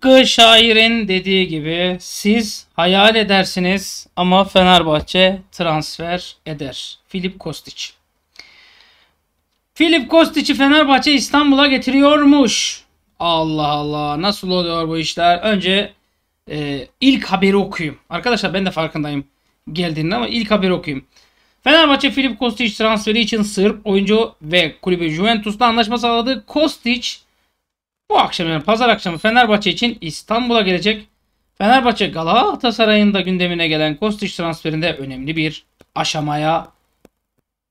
Tıpkı şairin dediği gibi siz hayal edersiniz ama Fenerbahçe transfer eder. Filip Kostić. Filip Kostić'i Fenerbahçe İstanbul'a getiriyormuş. Allah Allah nasıl oluyor bu işler? Önce e, ilk haberi okuyayım. Arkadaşlar ben de farkındayım geldiğinin ama ilk haberi okuyayım. Fenerbahçe Filip Kostić transferi için Sırp oyuncu ve kulübü Juventus'la anlaşma sağladı. Kostić bu akşam yani pazar akşamı Fenerbahçe için İstanbul'a gelecek. Fenerbahçe Galatasaray'ın da gündemine gelen Kostiç transferinde önemli bir aşamaya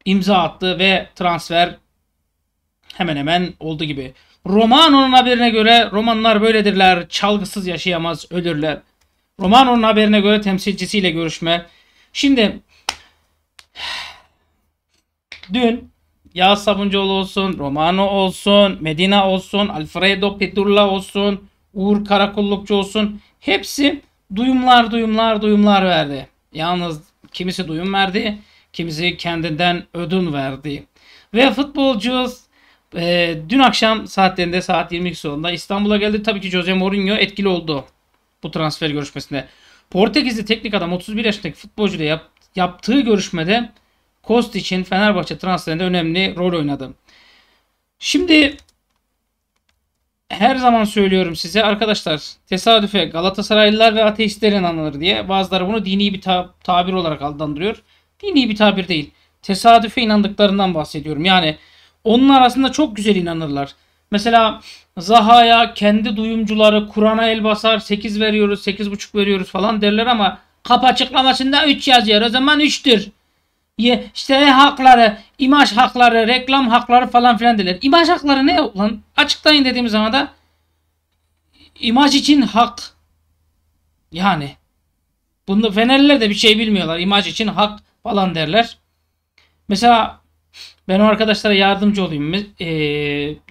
imza attı ve transfer hemen hemen oldu gibi. Romano'nun haberine göre Romanlar böyledirler, çalgısız yaşayamaz, ölürler. Romano'nun haberine göre temsilcisiyle görüşme. Şimdi dün ya Sabuncuoğlu olsun, Romano olsun, Medina olsun, Alfredo Petulla olsun, Uğur Karakullukçu olsun. Hepsi duyumlar duyumlar duyumlar verdi. Yalnız kimisi duyum verdi, kimisi kendinden ödün verdi. Ve futbolcu e, ee, dün akşam saatlerinde saat 22 sonunda İstanbul'a geldi. Tabii ki Jose Mourinho etkili oldu bu transfer görüşmesinde. Portekizli teknik adam 31 yaşındaki futbolcuyla yap, yaptığı görüşmede Kost için Fenerbahçe transferinde önemli rol oynadı. Şimdi her zaman söylüyorum size arkadaşlar tesadüfe Galatasaraylılar ve ateistlerin anılır diye bazıları bunu dini bir ta- tabir olarak adlandırıyor. Dini bir tabir değil. Tesadüfe inandıklarından bahsediyorum. Yani onun arasında çok güzel inanırlar. Mesela Zaha'ya kendi duyumcuları Kur'an'a el basar 8 veriyoruz 8,5 veriyoruz falan derler ama kap açıklamasında 3 yazıyor o zaman 3'tür işte hakları, imaj hakları, reklam hakları falan filan dediler. İmaj hakları ne lan? Açıklayın dediğim zaman da imaj için hak yani bunu Fenerliler de bir şey bilmiyorlar. İmaj için hak falan derler. Mesela ben o arkadaşlara yardımcı olayım. E,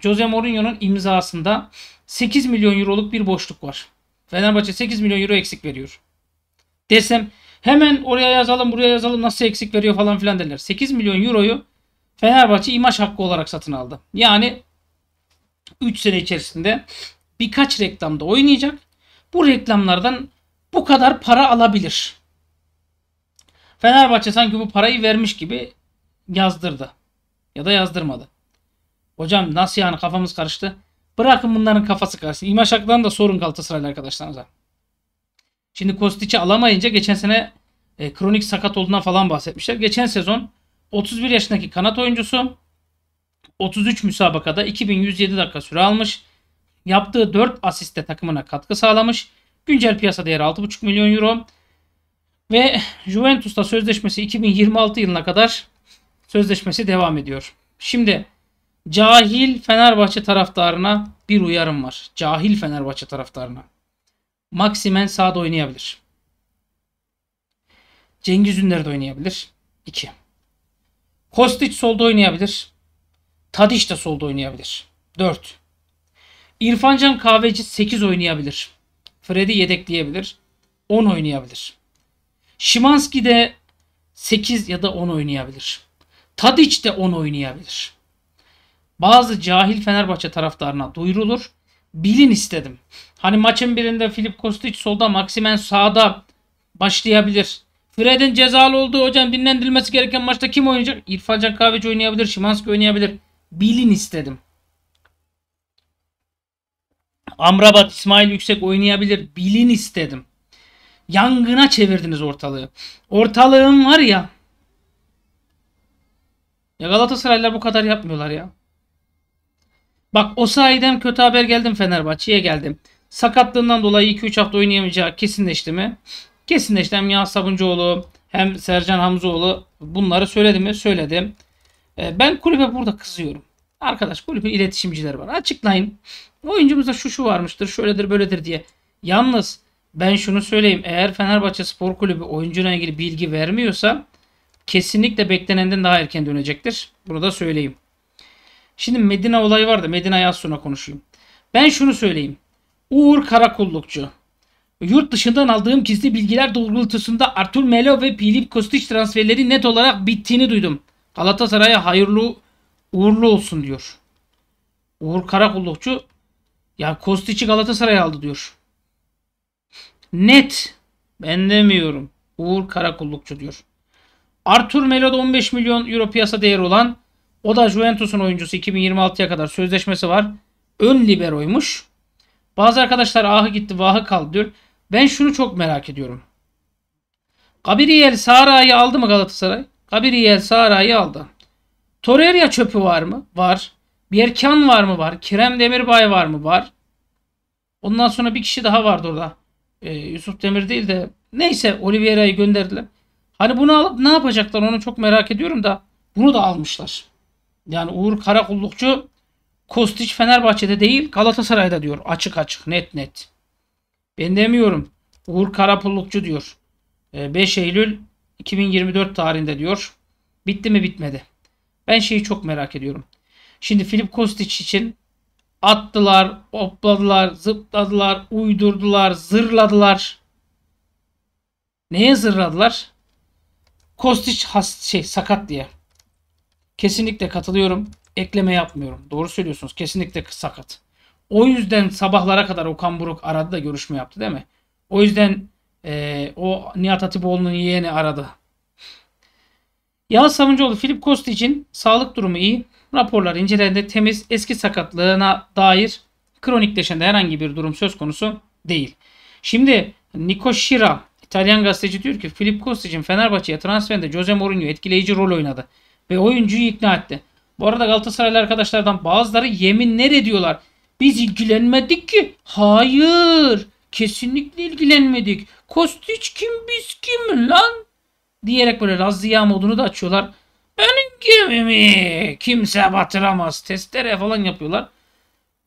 Jose Mourinho'nun imzasında 8 milyon euroluk bir boşluk var. Fenerbahçe 8 milyon euro eksik veriyor. Desem Hemen oraya yazalım buraya yazalım nasıl eksik veriyor falan filan derler. 8 milyon euroyu Fenerbahçe imaj hakkı olarak satın aldı. Yani 3 sene içerisinde birkaç reklamda oynayacak. Bu reklamlardan bu kadar para alabilir. Fenerbahçe sanki bu parayı vermiş gibi yazdırdı. Ya da yazdırmadı. Hocam nasıl yani kafamız karıştı? Bırakın bunların kafası karışsın. İmaj haklarını da sorun Galatasaraylı arkadaşlarınıza. Şimdi Kostic'i alamayınca geçen sene e, kronik sakat olduğundan falan bahsetmişler. Geçen sezon 31 yaşındaki kanat oyuncusu 33 müsabakada 2107 dakika süre almış. Yaptığı 4 asiste takımına katkı sağlamış. Güncel piyasa değeri 6,5 milyon euro. Ve Juventus'ta sözleşmesi 2026 yılına kadar sözleşmesi devam ediyor. Şimdi cahil Fenerbahçe taraftarına bir uyarım var. Cahil Fenerbahçe taraftarına. Maximen sağda oynayabilir. Cengiz Ünder de oynayabilir. 2. Kostic solda oynayabilir. Tadiş de solda oynayabilir. 4. İrfancan Kahveci 8 oynayabilir. Fred'i yedekleyebilir. 10 oynayabilir. Şimanski de 8 ya da 10 oynayabilir. Tadiç de 10 oynayabilir. Bazı cahil Fenerbahçe taraftarına duyurulur bilin istedim. Hani maçın birinde Filip Kostic solda, Maximen sağda başlayabilir. Fred'in cezalı olduğu hocam dinlendirilmesi gereken maçta kim oynayacak? İrfan Can Kahveci oynayabilir, Şimanski oynayabilir. Bilin istedim. Amrabat, İsmail Yüksek oynayabilir. Bilin istedim. Yangına çevirdiniz ortalığı. Ortalığım var ya. Ya Galatasaraylılar bu kadar yapmıyorlar ya. Bak o sayede kötü haber geldim Fenerbahçe'ye geldim. Sakatlığından dolayı 2-3 hafta oynayamayacağı kesinleşti mi? Kesinleşti. Hem Yağız Sabuncuoğlu hem Sercan Hamzoğlu bunları söyledi mi? Söyledim. Ee, ben kulübe burada kızıyorum. Arkadaş kulübün iletişimcileri var. Açıklayın. Oyuncumuzda şu şu varmıştır, şöyledir, böyledir diye. Yalnız ben şunu söyleyeyim. Eğer Fenerbahçe Spor Kulübü oyuncuyla ilgili bilgi vermiyorsa kesinlikle beklenenden daha erken dönecektir. Bunu da söyleyeyim. Şimdi Medine olayı var da Medine'yi az konuşayım. Ben şunu söyleyeyim. Uğur Karakullukçu. Yurt dışından aldığım gizli bilgiler doğrultusunda Artur Melo ve Filip Kostic transferleri net olarak bittiğini duydum. Galatasaray'a hayırlı uğurlu olsun diyor. Uğur Karakullukçu ya Kostic'i Galatasaray'a aldı diyor. Net. Ben demiyorum. Uğur Karakullukçu diyor. Artur Melo'da 15 milyon euro piyasa değeri olan o da Juventus'un oyuncusu 2026'ya kadar sözleşmesi var. Ön liberoymuş. Bazı arkadaşlar ahı gitti vahı kaldı diyor. Ben şunu çok merak ediyorum. Gabriel Sara'yı aldı mı Galatasaray? Gabriel Sara'yı aldı. Torreira çöpü var mı? Var. Berkan var mı? Var. Kerem Demirbay var mı? Var. Ondan sonra bir kişi daha vardı orada. Ee, Yusuf Demir değil de neyse Oliveira'yı gönderdiler. Hani bunu alıp ne yapacaklar onu çok merak ediyorum da bunu da almışlar. Yani Uğur Karakullukçu Kostiç Fenerbahçe'de değil Galatasaray'da diyor. Açık açık net net. Ben demiyorum. Uğur Karakullukçu diyor. 5 ee, Eylül 2024 tarihinde diyor. Bitti mi bitmedi. Ben şeyi çok merak ediyorum. Şimdi Filip Kostiç için attılar, hopladılar, zıpladılar, uydurdular, zırladılar. Neye zırladılar? Kostiç has şey sakat diye. Kesinlikle katılıyorum. Ekleme yapmıyorum. Doğru söylüyorsunuz. Kesinlikle sakat. O yüzden sabahlara kadar Okan Buruk aradı da görüşme yaptı değil mi? O yüzden e, o Nihat Hatipoğlu'nun yeğeni aradı. Yağız Savuncuoğlu Filip Kost için sağlık durumu iyi. Raporlar incelendi. Temiz eski sakatlığına dair kronikleşen de herhangi bir durum söz konusu değil. Şimdi Niko Şira İtalyan gazeteci diyor ki Filip Kost için Fenerbahçe'ye transferinde Jose Mourinho etkileyici rol oynadı ve oyuncuyu ikna etti. Bu arada Galatasaraylı arkadaşlardan bazıları yeminler ediyorlar. Biz ilgilenmedik ki. Hayır. Kesinlikle ilgilenmedik. Kostiç kim biz kim lan? Diyerek böyle razziya modunu da açıyorlar. Benim gemimi kimse batıramaz. Testere falan yapıyorlar.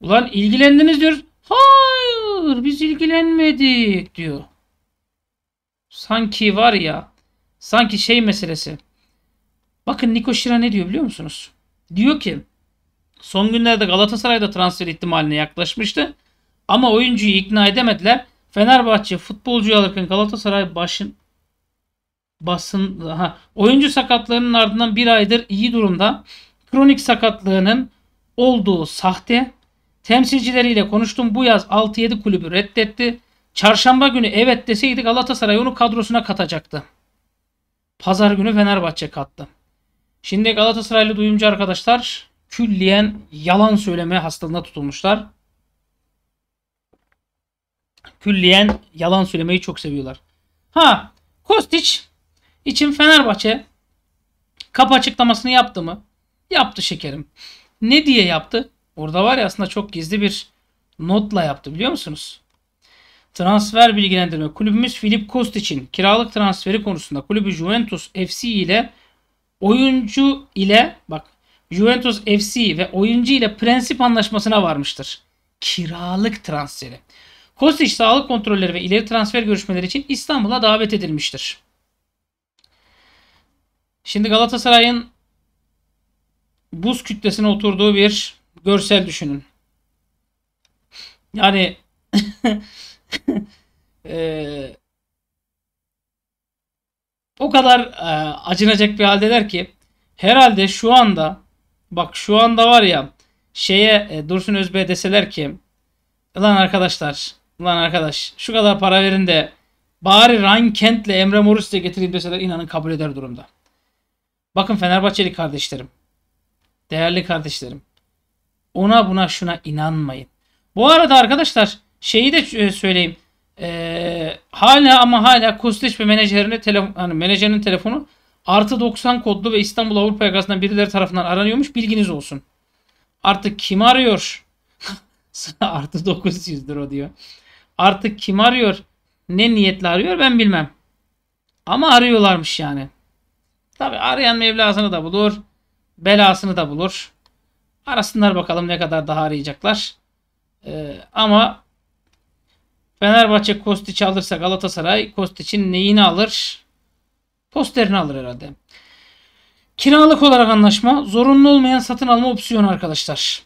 Ulan ilgilendiniz diyoruz. Hayır biz ilgilenmedik diyor. Sanki var ya. Sanki şey meselesi. Bakın Niko Şira ne diyor biliyor musunuz? Diyor ki son günlerde Galatasaray'da transfer ihtimaline yaklaşmıştı. Ama oyuncuyu ikna edemediler. Fenerbahçe futbolcuyu alırken Galatasaray başın basın ha, oyuncu sakatlarının ardından bir aydır iyi durumda. Kronik sakatlığının olduğu sahte. Temsilcileriyle konuştum. Bu yaz 6-7 kulübü reddetti. Çarşamba günü evet deseydi Galatasaray onu kadrosuna katacaktı. Pazar günü Fenerbahçe kattı. Şimdi Galatasaraylı duyumcu arkadaşlar külliyen yalan söyleme hastalığına tutulmuşlar. Külliyen yalan söylemeyi çok seviyorlar. Ha Kostiç için Fenerbahçe kapı açıklamasını yaptı mı? Yaptı şekerim. Ne diye yaptı? Orada var ya aslında çok gizli bir notla yaptı biliyor musunuz? Transfer bilgilendirme. Kulübümüz Filip Kost kiralık transferi konusunda kulübü Juventus FC ile oyuncu ile bak Juventus FC ve oyuncu ile prensip anlaşmasına varmıştır. Kiralık transferi. Kostic sağlık kontrolleri ve ileri transfer görüşmeleri için İstanbul'a davet edilmiştir. Şimdi Galatasaray'ın buz kütlesine oturduğu bir görsel düşünün. Yani e, o kadar e, acınacak bir haldeler ki herhalde şu anda bak şu anda var ya şeye e, Dursun Özbey deseler ki lan arkadaşlar lan arkadaş şu kadar para verin de bari Ryan Kent'le Emre Morus getireyim deseler inanın kabul eder durumda. Bakın Fenerbahçeli kardeşlerim. Değerli kardeşlerim. Ona buna şuna inanmayın. Bu arada arkadaşlar şeyi de e, söyleyeyim. Ee, hala ama hala Kostiç ve menajerine telefon, hani menajerinin telefonu artı 90 kodlu ve İstanbul Avrupa yakasından birileri tarafından aranıyormuş. Bilginiz olsun. Artık kim arıyor? artı 900 lira diyor. Artık kim arıyor? Ne niyetle arıyor ben bilmem. Ama arıyorlarmış yani. Tabi arayan mevlasını da bulur. Belasını da bulur. Arasınlar bakalım ne kadar daha arayacaklar. Ee, ama Fenerbahçe Kostiç'i alırsa Galatasaray Kostiç'in neyini alır? Posterini alır herhalde. Kiralık olarak anlaşma zorunlu olmayan satın alma opsiyonu arkadaşlar.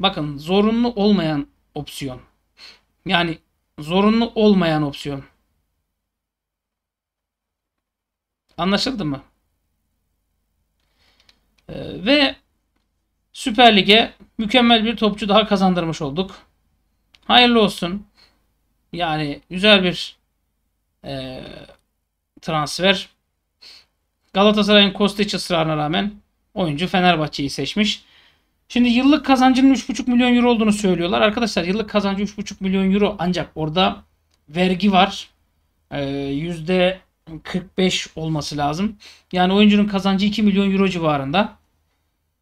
Bakın zorunlu olmayan opsiyon. Yani zorunlu olmayan opsiyon. Anlaşıldı mı? Ee, ve Süper Lig'e mükemmel bir topçu daha kazandırmış olduk. Hayırlı olsun. Yani güzel bir e, transfer. Galatasaray'ın Kostiç ısrarına rağmen oyuncu Fenerbahçe'yi seçmiş. Şimdi yıllık kazancının 3,5 milyon euro olduğunu söylüyorlar. Arkadaşlar yıllık kazancı 3,5 milyon euro ancak orada vergi var. E, yüzde 45 olması lazım. Yani oyuncunun kazancı 2 milyon euro civarında.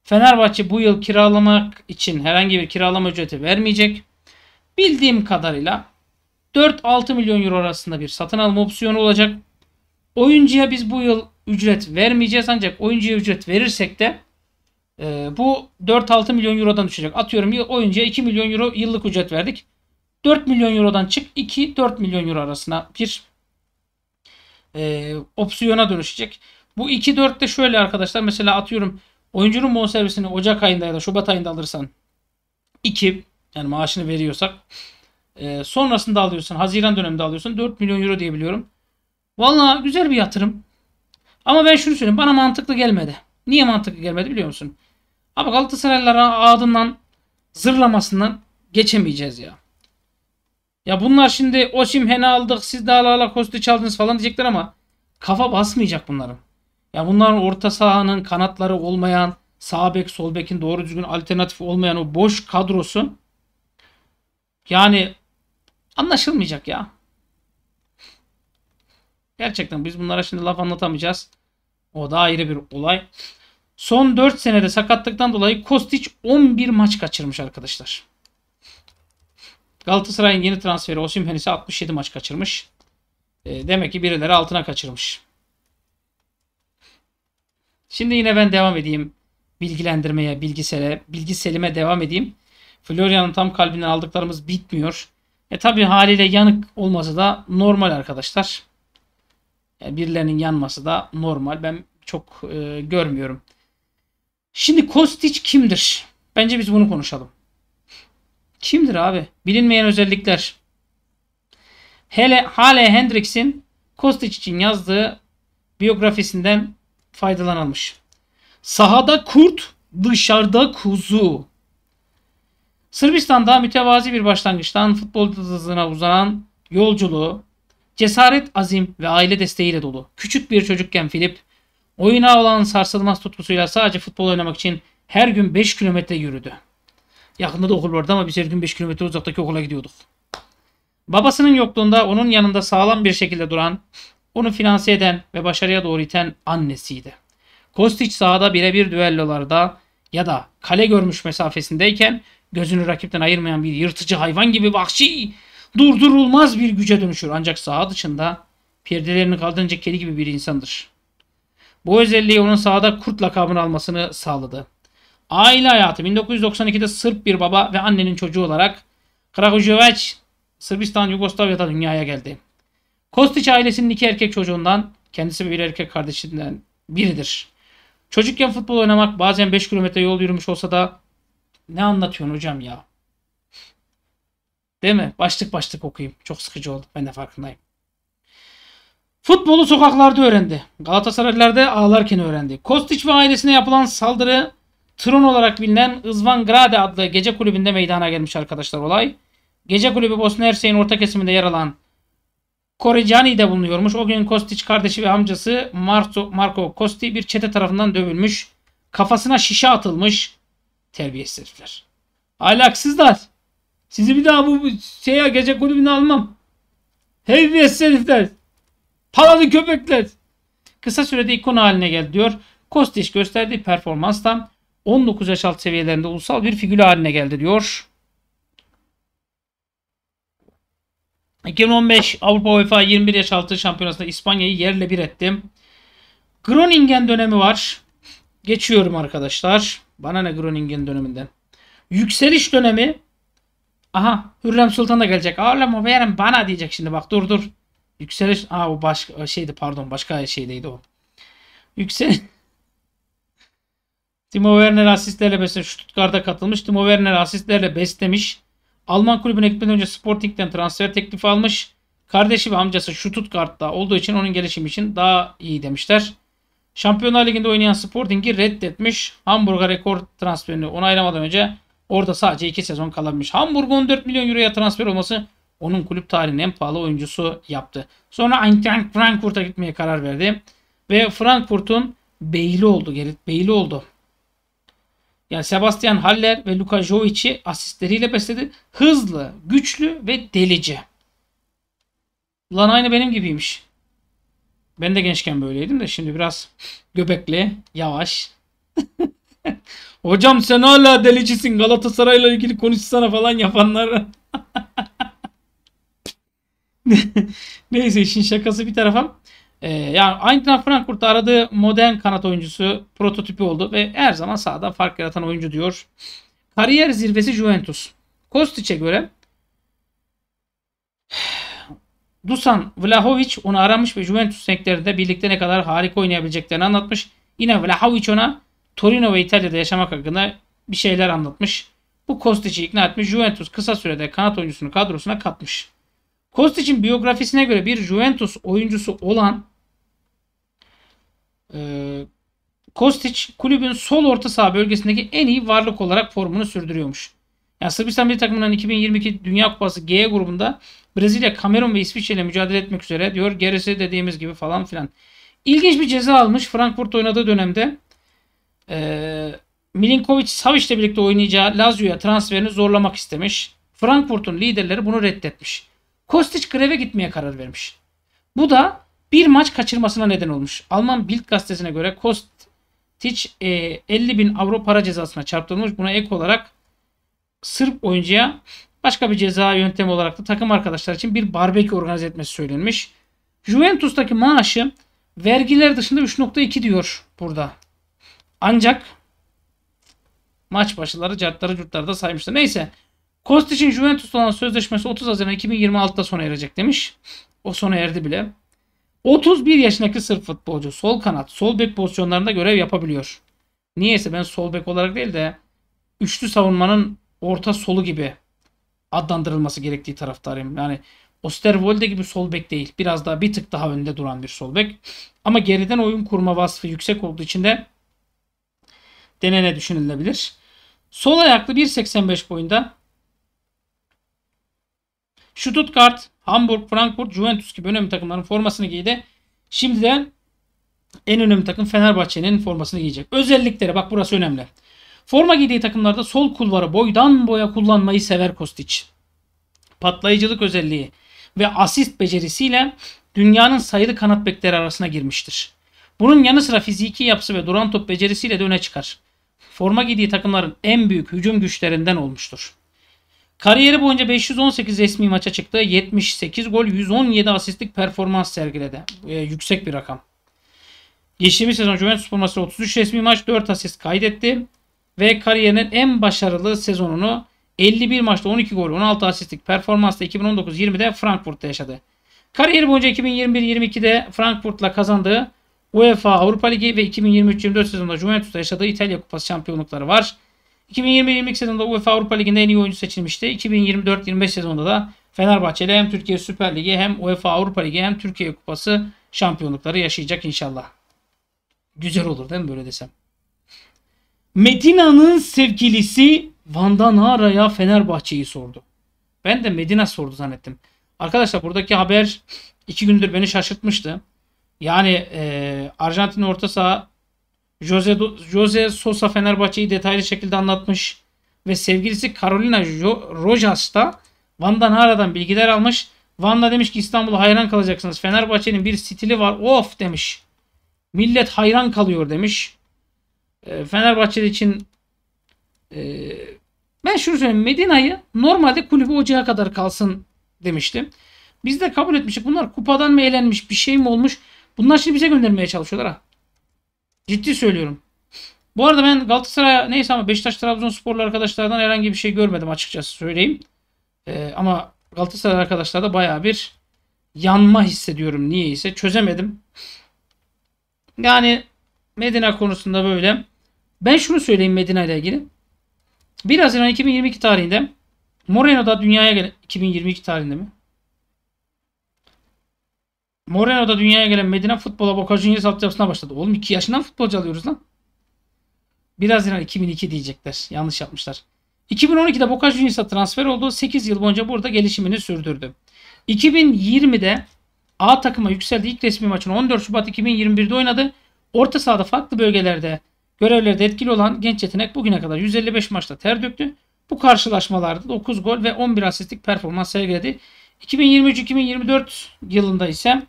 Fenerbahçe bu yıl kiralamak için herhangi bir kiralama ücreti vermeyecek. Bildiğim kadarıyla 4-6 milyon euro arasında bir satın alma opsiyonu olacak. Oyuncuya biz bu yıl ücret vermeyeceğiz ancak oyuncuya ücret verirsek de e, bu 4-6 milyon eurodan düşecek. Atıyorum oyuncuya 2 milyon euro yıllık ücret verdik. 4 milyon eurodan çık 2-4 milyon euro arasına bir e, opsiyona dönüşecek. Bu 2-4 de şöyle arkadaşlar mesela atıyorum oyuncunun bonservisini Ocak ayında ya da Şubat ayında alırsan 2 yani maaşını veriyorsak e, sonrasında alıyorsun. Haziran döneminde alıyorsun. 4 milyon euro diye biliyorum. Valla güzel bir yatırım. Ama ben şunu söyleyeyim. Bana mantıklı gelmedi. Niye mantıklı gelmedi biliyor musun? Abi Galatasaraylılara ağzından zırlamasından geçemeyeceğiz ya. Ya bunlar şimdi o Osimhen'i aldık siz de ala ala Kosti çaldınız falan diyecekler ama kafa basmayacak bunların. Ya bunların orta sahanın kanatları olmayan sağ bek sol bekin doğru düzgün alternatif olmayan o boş kadrosu yani Anlaşılmayacak ya. Gerçekten biz bunlara şimdi laf anlatamayacağız. O da ayrı bir olay. Son 4 senede sakatlıktan dolayı Kostic 11 maç kaçırmış arkadaşlar. Galatasaray'ın yeni transferi Osimhen ise 67 maç kaçırmış. E, demek ki birileri altına kaçırmış. Şimdi yine ben devam edeyim. Bilgilendirmeye, bilgisele, bilgiselime devam edeyim. Floria'nın tam kalbinden aldıklarımız bitmiyor. E tabi haliyle yanık olması da normal arkadaşlar. Yani e, birilerinin yanması da normal. Ben çok e, görmüyorum. Şimdi Kostic kimdir? Bence biz bunu konuşalım. Kimdir abi? Bilinmeyen özellikler. Hele Hale Hendrix'in Kostic için yazdığı biyografisinden faydalanılmış. Sahada kurt, dışarıda kuzu. Sırbistan'da mütevazi bir başlangıçtan futbol hızına uzanan yolculuğu cesaret, azim ve aile desteğiyle dolu. Küçük bir çocukken Filip oyuna olan sarsılmaz tutkusuyla sadece futbol oynamak için her gün 5 kilometre yürüdü. Yakında da okul vardı ama biz her gün 5 kilometre uzaktaki okula gidiyorduk. Babasının yokluğunda onun yanında sağlam bir şekilde duran, onu finanse eden ve başarıya doğru iten annesiydi. Kostiç sahada birebir düellolarda ya da kale görmüş mesafesindeyken Gözünü rakipten ayırmayan bir yırtıcı hayvan gibi vahşi, durdurulmaz bir güce dönüşür. Ancak saha dışında perdelerini kaldırınca kedi gibi bir insandır. Bu özelliği onun sahada kurt lakabını almasını sağladı. Aile hayatı 1992'de Sırp bir baba ve annenin çocuğu olarak Kragujevac, Sırbistan, Yugoslavya'da dünyaya geldi. Kostiç ailesinin iki erkek çocuğundan, kendisi bir erkek kardeşinden biridir. Çocukken futbol oynamak bazen 5 kilometre yol yürümüş olsa da ne anlatıyorsun hocam ya? Değil mi? Başlık başlık okuyayım. Çok sıkıcı oldu. Ben de farkındayım. Futbolu sokaklarda öğrendi. Galatasaraylılarda ağlarken öğrendi. Kostiç ve ailesine yapılan saldırı Tron olarak bilinen Izvan Grade adlı gece kulübünde meydana gelmiş arkadaşlar olay. Gece kulübü Bosna Hersek'in orta kesiminde yer alan de bulunuyormuş. O gün Kostiç kardeşi ve amcası Marco, Marco Kosti bir çete tarafından dövülmüş. Kafasına şişe atılmış. Terbiyesiz herifler. Ahlaksızlar. Sizi bir daha bu şeye gece kulübüne almam. Heyviyetsiz herifler. Paralı köpekler. Kısa sürede ikon haline geldi diyor. Kostiş gösterdiği performanstan 19 yaş alt seviyelerinde ulusal bir figür haline geldi diyor. 2015 Avrupa UEFA 21 yaş altı şampiyonasında İspanya'yı yerle bir ettim. Groningen dönemi var. Geçiyorum arkadaşlar. Bana ne Groningen'in döneminden. Yükseliş dönemi. Aha Hürrem Sultan da gelecek. Oğlum o benim bana diyecek şimdi bak dur dur. Yükseliş. Aa o başka şeydi pardon başka şeydeydi o. Yükseliş. Timo Werner asistlerle beslemiş. Stuttgart'a katılmış. Timo Werner asistlerle beslemiş. Alman kulübüne gitmeden önce Sporting'den transfer teklifi almış. Kardeşi ve amcası Stuttgart'ta olduğu için onun gelişimi için daha iyi demişler. Şampiyonlar Ligi'nde oynayan Sporting'i reddetmiş. Hamburg'a rekor transferini onaylamadan önce orada sadece 2 sezon kalabilmiş. Hamburg 14 milyon euroya transfer olması onun kulüp tarihinin en pahalı oyuncusu yaptı. Sonra Eintracht Frankfurt'a gitmeye karar verdi. Ve Frankfurt'un beyli oldu. Gerrit beyli oldu. Yani Sebastian Haller ve Luka Jovic'i asistleriyle besledi. Hızlı, güçlü ve delici. Lan aynı benim gibiymiş. Ben de gençken böyleydim de şimdi biraz göbekli, yavaş. Hocam sen hala delicisin Galatasaray'la ilgili konuşsana falan yapanlar. Neyse işin şakası bir tarafa. Ee, yani Eintracht Frankfurt aradığı modern kanat oyuncusu prototipi oldu ve her zaman sahada fark yaratan oyuncu diyor. Kariyer zirvesi Juventus. Kostiç'e göre Dusan Vlahovic onu aramış ve Juventus renklerinde birlikte ne kadar harika oynayabileceklerini anlatmış. Yine Vlahovic ona Torino ve İtalya'da yaşamak hakkında bir şeyler anlatmış. Bu Kostic'i ikna etmiş. Juventus kısa sürede kanat oyuncusunu kadrosuna katmış. Kostic'in biyografisine göre bir Juventus oyuncusu olan e, Kostic kulübün sol orta saha bölgesindeki en iyi varlık olarak formunu sürdürüyormuş. Yani Sırbistan bir takımından 2022 Dünya Kupası G grubunda Brezilya, Kamerun ve İsviçre ile mücadele etmek üzere diyor. Gerisi dediğimiz gibi falan filan. İlginç bir ceza almış Frankfurt oynadığı dönemde. Ee, Milinkovic Savic ile birlikte oynayacağı Lazio'ya transferini zorlamak istemiş. Frankfurt'un liderleri bunu reddetmiş. Kostic greve gitmeye karar vermiş. Bu da bir maç kaçırmasına neden olmuş. Alman Bild gazetesine göre Kostic e, 50 bin avro para cezasına çarptırılmış. Buna ek olarak Sırp oyuncuya başka bir ceza yöntemi olarak da takım arkadaşlar için bir barbekü organize etmesi söylenmiş. Juventus'taki maaşı vergiler dışında 3.2 diyor burada. Ancak maç başları cartları curtları da saymışlar. Neyse Kostic'in Juventus olan sözleşmesi 30 Haziran 2026'da sona erecek demiş. O sona erdi bile. 31 yaşındaki Sırp futbolcu sol kanat, sol bek pozisyonlarında görev yapabiliyor. Niyeyse ben sol bek olarak değil de üçlü savunmanın orta solu gibi adlandırılması gerektiği taraftarıyım. Yani Osterwolde gibi sol bek değil. Biraz daha bir tık daha önde duran bir sol bek. Ama geriden oyun kurma vasfı yüksek olduğu için de denene düşünülebilir. Sol ayaklı 1.85 boyunda Stuttgart, Hamburg, Frankfurt, Juventus gibi önemli takımların formasını giydi. Şimdiden en önemli takım Fenerbahçe'nin formasını giyecek. Özellikleri bak burası önemli. Forma giydiği takımlarda sol kulvarı boydan boya kullanmayı sever Kostic. Patlayıcılık özelliği ve asist becerisiyle dünyanın sayılı kanat bekleri arasına girmiştir. Bunun yanı sıra fiziki yapısı ve duran top becerisiyle de öne çıkar. Forma giydiği takımların en büyük hücum güçlerinden olmuştur. Kariyeri boyunca 518 resmi maça çıktı. 78 gol, 117 asistlik performans sergiledi. Ee, yüksek bir rakam. Geçtiğimiz sezon Juventus formasıyla 33 resmi maç, 4 asist kaydetti ve kariyerinin en başarılı sezonunu 51 maçta 12 gol 16 asistlik performansla 2019-20'de Frankfurt'ta yaşadı. Kariyer boyunca 2021-22'de Frankfurt'la kazandığı UEFA Avrupa Ligi ve 2023-24 sezonunda Juventus'ta yaşadığı İtalya Kupası şampiyonlukları var. 2020-22 sezonunda UEFA Avrupa Ligi'nde en iyi oyuncu seçilmişti. 2024-25 sezonunda da Fenerbahçe'de hem Türkiye Süper Ligi hem UEFA Avrupa Ligi hem Türkiye Kupası şampiyonlukları yaşayacak inşallah. Güzel olur değil mi böyle desem? Medina'nın sevgilisi Vanda Nara'ya Fenerbahçe'yi sordu. Ben de Medina sordu zannettim. Arkadaşlar buradaki haber iki gündür beni şaşırtmıştı. Yani e, Arjantin orta saha Jose, Jose Sosa Fenerbahçe'yi detaylı şekilde anlatmış ve sevgilisi Carolina Rojas da Vanda Nara'dan bilgiler almış. Vanda demiş ki İstanbul'a hayran kalacaksınız. Fenerbahçe'nin bir stili var. Of demiş. Millet hayran kalıyor demiş. E, Fenerbahçe için e, ben şunu söyleyeyim. Medina'yı normalde kulübü ocağa kadar kalsın demiştim. Biz de kabul etmiştik. Bunlar kupadan mı eğlenmiş bir şey mi olmuş? Bunlar şimdi bize göndermeye çalışıyorlar ha. Ciddi söylüyorum. Bu arada ben Galatasaray'a neyse ama Beşiktaş Trabzonsporlu arkadaşlardan herhangi bir şey görmedim açıkçası söyleyeyim. Ee, ama Galatasaray arkadaşlar da baya bir yanma hissediyorum niyeyse çözemedim. Yani Medina konusunda böyle ben şunu söyleyeyim Medina ile ilgili. 1 Haziran 2022 tarihinde da dünyaya gelen 2022 tarihinde mi? da dünyaya gelen Medina futbola Boca Juniors altyapısına başladı. Oğlum 2 yaşından futbolcu alıyoruz lan. 1 Haziran 2002 diyecekler. Yanlış yapmışlar. 2012'de Boca Juniors'a transfer oldu. 8 yıl boyunca burada gelişimini sürdürdü. 2020'de A takıma yükseldi. İlk resmi maçını 14 Şubat 2021'de oynadı. Orta sahada farklı bölgelerde Görevlerde etkili olan genç yetenek bugüne kadar 155 maçta ter döktü. Bu karşılaşmalarda 9 gol ve 11 asistlik performans sergiledi. 2023-2024 yılında ise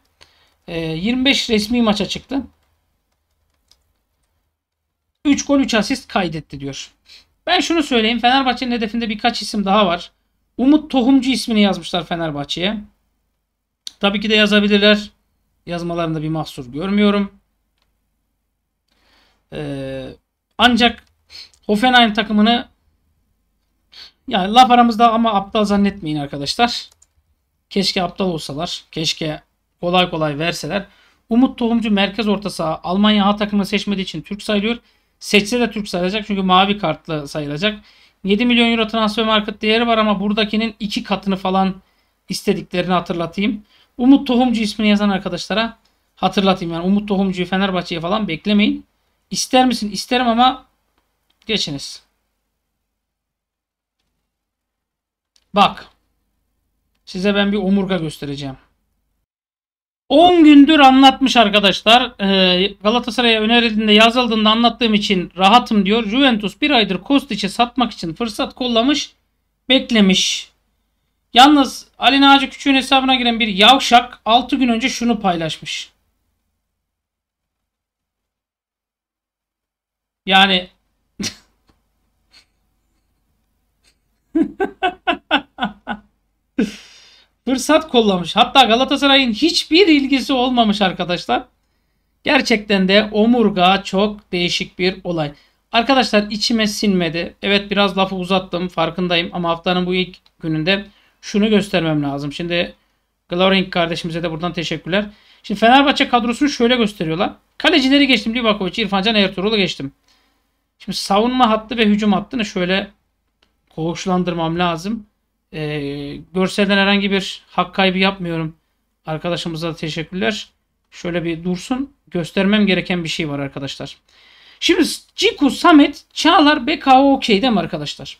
25 e, resmi maça çıktı. 3 gol 3 asist kaydetti diyor. Ben şunu söyleyeyim. Fenerbahçe'nin hedefinde birkaç isim daha var. Umut Tohumcu ismini yazmışlar Fenerbahçe'ye. Tabii ki de yazabilirler. Yazmalarında bir mahsur görmüyorum. Ee, ancak Hoffenheim takımını yani laf aramızda ama aptal zannetmeyin arkadaşlar. Keşke aptal olsalar. Keşke kolay kolay verseler. Umut Tohumcu merkez orta saha Almanya A takımını seçmediği için Türk sayılıyor. Seçse de Türk sayılacak çünkü mavi kartlı sayılacak. 7 milyon euro transfer market değeri var ama buradakinin iki katını falan istediklerini hatırlatayım. Umut Tohumcu ismini yazan arkadaşlara hatırlatayım. Yani Umut Tohumcu'yu Fenerbahçe'ye falan beklemeyin. İster misin? İsterim ama geçiniz. Bak. Size ben bir omurga göstereceğim. 10 gündür anlatmış arkadaşlar. Ee, Galatasaray'a önerildiğinde yazıldığında anlattığım için rahatım diyor. Juventus bir aydır Kostic'i satmak için fırsat kollamış. Beklemiş. Yalnız Ali Naci Küçük'ün hesabına giren bir yavşak 6 gün önce şunu paylaşmış. Yani fırsat kollamış. Hatta Galatasaray'ın hiçbir ilgisi olmamış arkadaşlar. Gerçekten de omurga çok değişik bir olay. Arkadaşlar içime sinmedi. Evet biraz lafı uzattım farkındayım ama haftanın bu ilk gününde şunu göstermem lazım. Şimdi Gloring kardeşimize de buradan teşekkürler. Şimdi Fenerbahçe kadrosunu şöyle gösteriyorlar. Kalecileri geçtim. Livakovic, İrfancan Ertuğrul'u geçtim. Şimdi savunma hattı ve hücum hattını şöyle koğuşlandırmam lazım. Ee, görselden herhangi bir hak kaybı yapmıyorum. Arkadaşımıza teşekkürler. Şöyle bir dursun. Göstermem gereken bir şey var arkadaşlar. Şimdi Ciku, Samet, Çağlar, BKO okey değil mi arkadaşlar?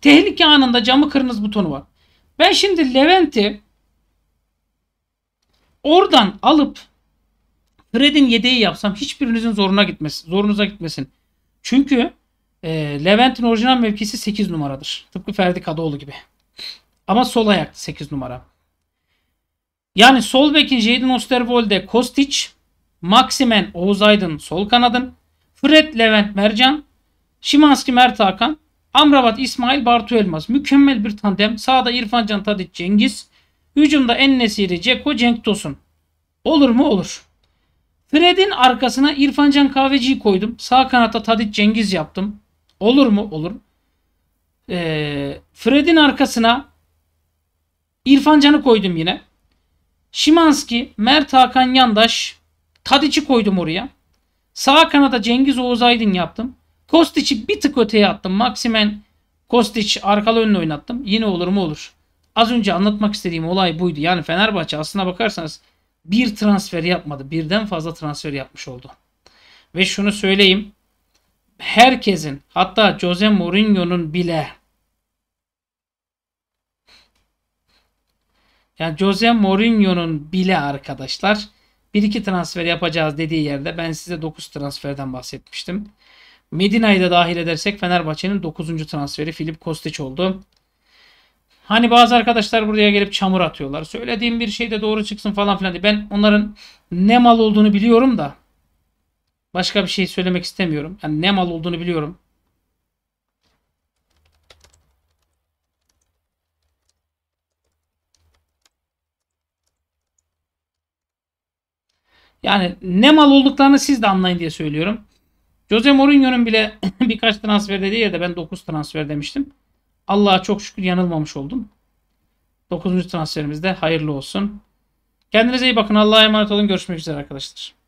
Tehlike anında camı kırınız butonu var. Ben şimdi Levent'i oradan alıp Fred'in yedeği yapsam hiçbirinizin zoruna gitmesin. Zorunuza gitmesin. Çünkü e, Levent'in orijinal mevkisi 8 numaradır. Tıpkı Ferdi Kadıoğlu gibi. Ama sol ayaklı 8 numara. Yani sol bekin Jadon Osterwolde, Kostic, Maximen, Oğuz Aydın sol kanadın. Fred, Levent, Mercan, Şimanski, Mert Hakan, Amrabat, İsmail, Bartu Elmas. Mükemmel bir tandem. Sağda İrfan Can Tadic, Cengiz. Hücumda nesiri Ceko, Cenk Tosun. Olur mu? Olur. Fred'in arkasına İrfancan Kahveci'yi koydum. Sağ kanatta Tadit Cengiz yaptım. Olur mu? Olur. Ee, Fred'in arkasına İrfancan'ı koydum yine. Şimanski, Mert Hakan Yandaş, Tadiç'i koydum oraya. Sağ kanada Cengiz Oğuz Aydın yaptım. Kostiç'i bir tık öteye attım. Maksimen Kostiç arkalı önüne oynattım. Yine olur mu olur. Az önce anlatmak istediğim olay buydu. Yani Fenerbahçe aslına bakarsanız bir transfer yapmadı. Birden fazla transfer yapmış oldu. Ve şunu söyleyeyim. Herkesin hatta Jose Mourinho'nun bile yani Jose Mourinho'nun bile arkadaşlar bir iki transfer yapacağız dediği yerde ben size 9 transferden bahsetmiştim. Medina'yı da dahil edersek Fenerbahçe'nin 9. transferi Filip Kostić oldu. Hani bazı arkadaşlar buraya gelip çamur atıyorlar. Söylediğim bir şey de doğru çıksın falan filan diye. Ben onların ne mal olduğunu biliyorum da başka bir şey söylemek istemiyorum. Yani ne mal olduğunu biliyorum. Yani ne mal olduklarını siz de anlayın diye söylüyorum. Jose Mourinho'nun bile birkaç transferde değil de ben 9 transfer demiştim. Allah'a çok şükür yanılmamış oldum. 9. transferimiz de hayırlı olsun. Kendinize iyi bakın. Allah'a emanet olun. Görüşmek üzere arkadaşlar.